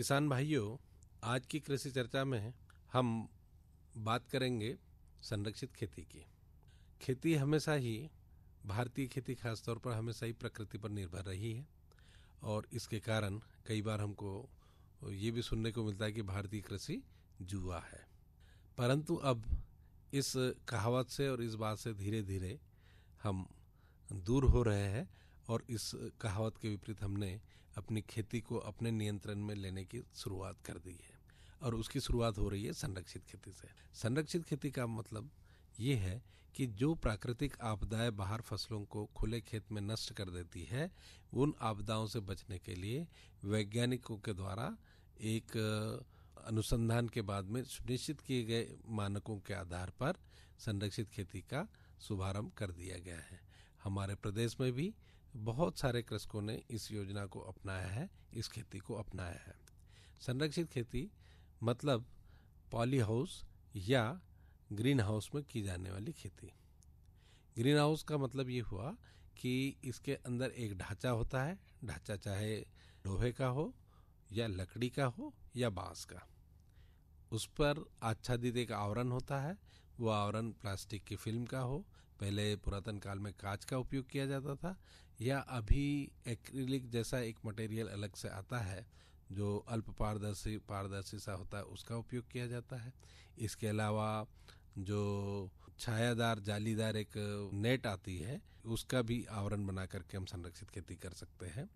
किसान भाइयों आज की कृषि चर्चा में हम बात करेंगे संरक्षित खेती की खेती हमेशा ही भारतीय खेती खासतौर पर हमेशा ही प्रकृति पर निर्भर रही है और इसके कारण कई बार हमको ये भी सुनने को मिलता है कि भारतीय कृषि जुआ है परंतु अब इस कहावत से और इस बात से धीरे धीरे हम दूर हो रहे हैं और इस कहावत के विपरीत हमने अपनी खेती को अपने नियंत्रण में लेने की शुरुआत कर दी है और उसकी शुरुआत हो रही है संरक्षित खेती से संरक्षित खेती का मतलब ये है कि जो प्राकृतिक आपदाएं बाहर फसलों को खुले खेत में नष्ट कर देती है उन आपदाओं से बचने के लिए वैज्ञानिकों के द्वारा एक अनुसंधान के बाद में सुनिश्चित किए गए मानकों के आधार पर संरक्षित खेती का शुभारंभ कर दिया गया है हमारे प्रदेश में भी बहुत सारे कृषकों ने इस योजना को अपनाया है इस खेती को अपनाया है संरक्षित खेती मतलब पॉली हाउस या ग्रीन हाउस में की जाने वाली खेती ग्रीन हाउस का मतलब ये हुआ कि इसके अंदर एक ढांचा होता है ढांचा चाहे लोहे का हो या लकड़ी का हो या बांस का उस पर आच्छादित एक आवरण होता है वो आवरण प्लास्टिक की फिल्म का हो पहले पुरातन काल में कांच का उपयोग किया जाता था या अभी एक्रिलिक जैसा एक मटेरियल अलग से आता है जो अल्प पारदर्शी पारदर्शी सा होता है उसका उपयोग किया जाता है इसके अलावा जो छायादार जालीदार एक नेट आती है उसका भी आवरण बना करके हम संरक्षित खेती कर सकते हैं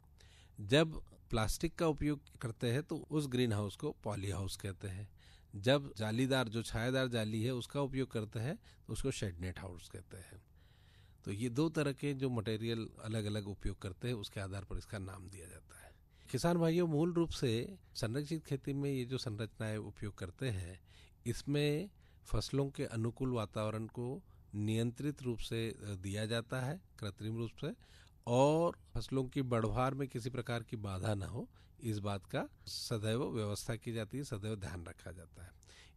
जब प्लास्टिक का उपयोग करते हैं तो उस ग्रीन हाउस को पॉली हाउस कहते हैं जब जालीदार जो छायादार जाली है उसका उपयोग करता है तो उसको शेड नेट हाउस कहते हैं तो ये दो तरह के जो मटेरियल अलग अलग उपयोग करते हैं उसके आधार पर इसका नाम दिया जाता है किसान भाइयों मूल रूप से संरक्षित खेती में ये जो संरचनाएं उपयोग करते हैं इसमें फसलों के अनुकूल वातावरण को नियंत्रित रूप से दिया जाता है कृत्रिम रूप से और फसलों की बढ़वार में किसी प्रकार की बाधा ना हो इस बात का सदैव व्यवस्था की जाती है सदैव ध्यान रखा जाता है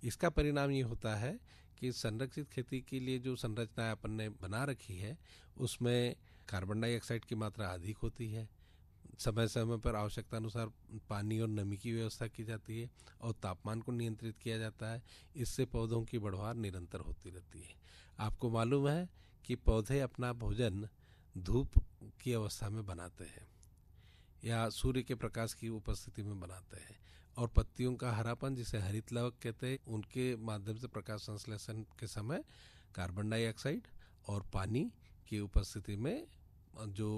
इसका परिणाम ये होता है कि संरक्षित खेती के लिए जो संरचनाएं अपन ने बना रखी है उसमें कार्बन डाइऑक्साइड की मात्रा अधिक होती है समय समय पर आवश्यकता अनुसार पानी और नमी की व्यवस्था की जाती है और तापमान को नियंत्रित किया जाता है इससे पौधों की बढ़वार निरंतर होती रहती है आपको मालूम है कि पौधे अपना भोजन धूप की अवस्था में बनाते हैं या सूर्य के प्रकाश की उपस्थिति में बनाते हैं और पत्तियों का हरापन जिसे हरित लवक कहते हैं उनके माध्यम से प्रकाश संश्लेषण के समय कार्बन डाइऑक्साइड और पानी की उपस्थिति में जो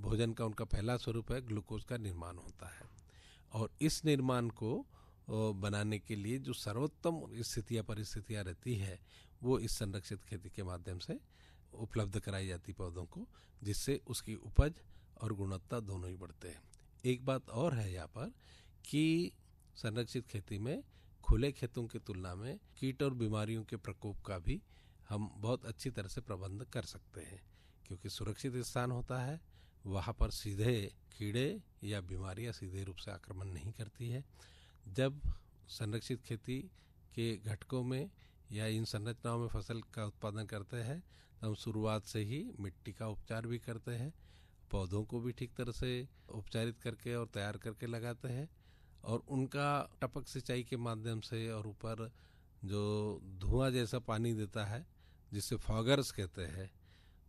भोजन का उनका पहला स्वरूप है ग्लूकोज का निर्माण होता है और इस निर्माण को बनाने के लिए जो सर्वोत्तम स्थितियाँ परिस्थितियाँ रहती है वो इस संरक्षित खेती के माध्यम से उपलब्ध कराई जाती पौधों को जिससे उसकी उपज और गुणवत्ता दोनों ही बढ़ते हैं एक बात और है यहाँ पर कि संरक्षित खेती में खुले खेतों की तुलना में कीट और बीमारियों के प्रकोप का भी हम बहुत अच्छी तरह से प्रबंध कर सकते हैं क्योंकि सुरक्षित स्थान होता है वहाँ पर सीधे कीड़े या बीमारियाँ सीधे रूप से आक्रमण नहीं करती है जब संरक्षित खेती के घटकों में या इन संरचनाओं में फसल का उत्पादन करते हैं तो हम शुरुआत से ही मिट्टी का उपचार भी करते हैं पौधों को भी ठीक तरह से उपचारित करके और तैयार करके लगाते हैं और उनका टपक सिंचाई के माध्यम से और ऊपर जो धुआं जैसा पानी देता है जिसे फॉगर्स कहते हैं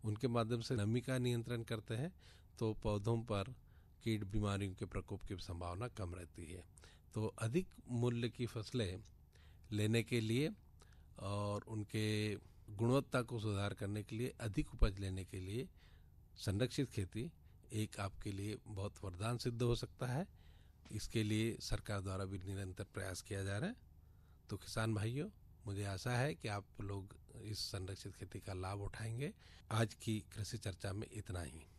उनके माध्यम से नमी का नियंत्रण करते हैं तो पौधों पर कीट बीमारियों के प्रकोप की संभावना कम रहती है तो अधिक मूल्य की फसलें लेने के लिए और उनके गुणवत्ता को सुधार करने के लिए अधिक उपज लेने के लिए संरक्षित खेती एक आपके लिए बहुत वरदान सिद्ध हो सकता है इसके लिए सरकार द्वारा भी निरंतर प्रयास किया जा रहा है तो किसान भाइयों मुझे आशा है कि आप लोग इस संरक्षित खेती का लाभ उठाएंगे आज की कृषि चर्चा में इतना ही